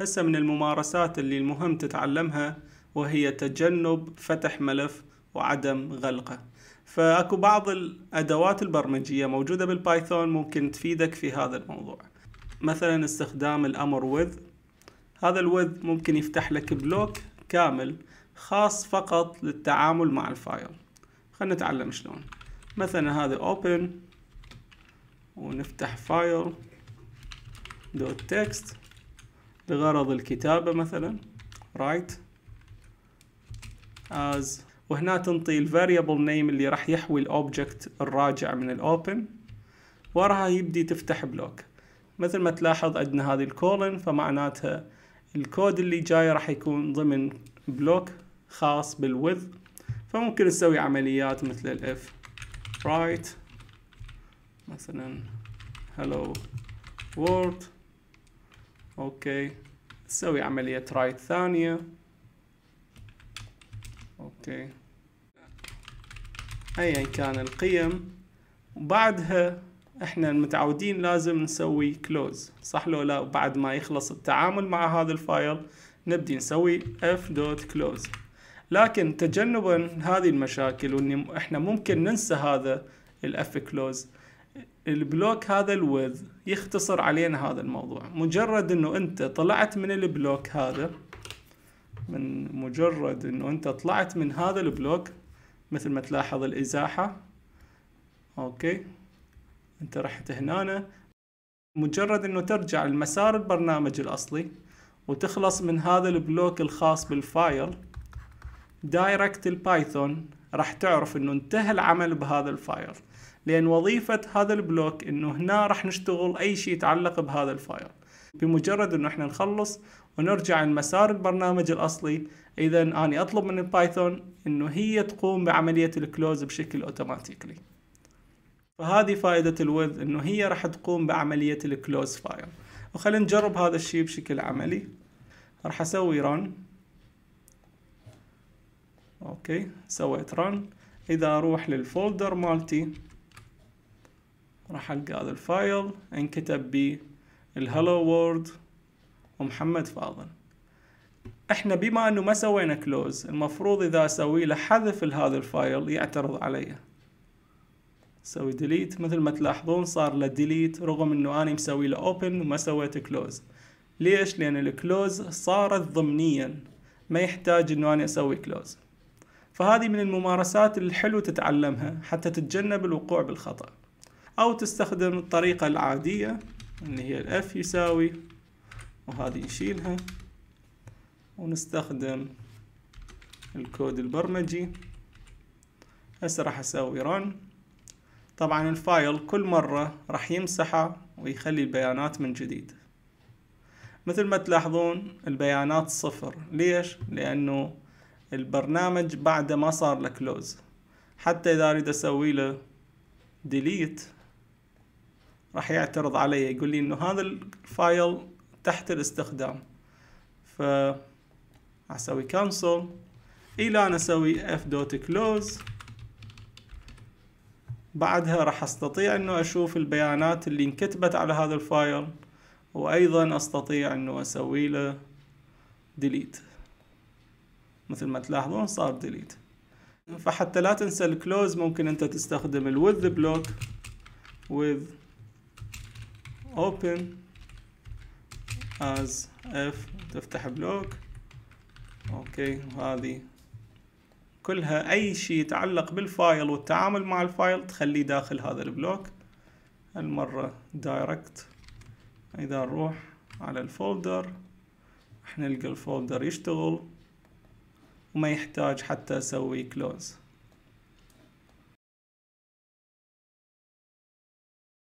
هسه من الممارسات اللي المهم تتعلمها وهي تجنب فتح ملف وعدم غلقه فأكو بعض الأدوات البرمجية موجودة بالبايثون ممكن تفيدك في هذا الموضوع مثلا استخدام الأمر with هذا الوذ ممكن يفتح لك بلوك كامل خاص فقط للتعامل مع الفايل خلينا نتعلم شلون مثلا هذا open ونفتح فايل دوت تكست لغرض الكتابة مثلا write as وهنا تنطي variable name اللي راح يحوي الاوبجكت الراجع من الاوبن وراها يبدي تفتح بلوك مثل ما تلاحظ عندنا هذه الكولن فمعناتها الكود اللي جاي راح يكون ضمن بلوك خاص بالوذ فممكن نسوي عمليات مثل الاف write مثلا hello world اوكي نسوي عملية رايت ثانية اوكي ايا كان القيم وبعدها احنا متعودين لازم نسوي كلوز صح لو لا بعد ما يخلص التعامل مع هذا الفايل نبدي نسوي f.close لكن تجنبا هذه المشاكل واني احنا ممكن ننسى هذا الاف كلوز البلوك هذا الوذ يختصر علينا هذا الموضوع مجرد انه انت طلعت من البلوك هذا من مجرد انه انت طلعت من هذا البلوك مثل ما تلاحظ الازاحة اوكي انت رحت هنا مجرد انه ترجع لمسار البرنامج الاصلي وتخلص من هذا البلوك الخاص بالفايل دايركت البايثون راح تعرف انه انتهى العمل بهذا الفايل لأن وظيفة هذا البلوك إنه هنا راح نشتغل أي شيء يتعلق بهذا الفايل بمجرد إنه إحنا نخلص ونرجع لمسار البرنامج الأصلي إذا اني أطلب من البايثون إنه هي تقوم بعملية الكلوز بشكل أوتوماتيكلي فهذه فائدة الويب إنه هي راح تقوم بعملية الكلوز فايل وخلينا نجرب هذا الشيء بشكل عملي راح أسوي رن اوكي سويت رن اذا اروح للفولدر مالتي راح القى هذا الفايل انكتب ب الهلو وورد ومحمد فاضل احنا بما انه ما سوينا كلوز المفروض اذا اسوي له حذف لهذا الفايل يعترض علي سوي ديليت مثل ما تلاحظون صار له ديليت رغم انه انا مسوي له اوبن وما سويت كلوز ليش لان الكلوز صارت ضمنيا ما يحتاج انه انا اسوي كلوز فهذه من الممارسات الحلو تتعلمها حتى تتجنب الوقوع بالخطأ أو تستخدم الطريقة العادية اللي هي الأف يساوي وهذه نشيلها ونستخدم الكود البرمجي هسه راح اسوي رن طبعا الفايل كل مرة راح يمسحه ويخلي البيانات من جديد مثل ما تلاحظون البيانات صفر ليش؟ لأنه البرنامج بعده ما صار له كلوز حتى إذا أريد أسوي له ديليت راح يعترض علي يقول لي انه هذا الفايل تحت الاستخدام ف اسوي كانسل الى ان اسوي اف دوت كلوز بعدها راح استطيع انه اشوف البيانات اللي انكتبت على هذا الفايل وايضا استطيع انه اسوي له ديليت مثل ما تلاحظون صار ديليت فحتى لا تنسى الكلوز ممكن انت تستخدم الوذ بلوك with open as if تفتح بلوك اوكي هذه كلها اي شيء يتعلق بالفايل والتعامل مع الفايل تخليه داخل هذا البلوك المرة دايركت اذا نروح على الفولدر راح نلقى الفولدر يشتغل وما يحتاج حتى اسوي كلوز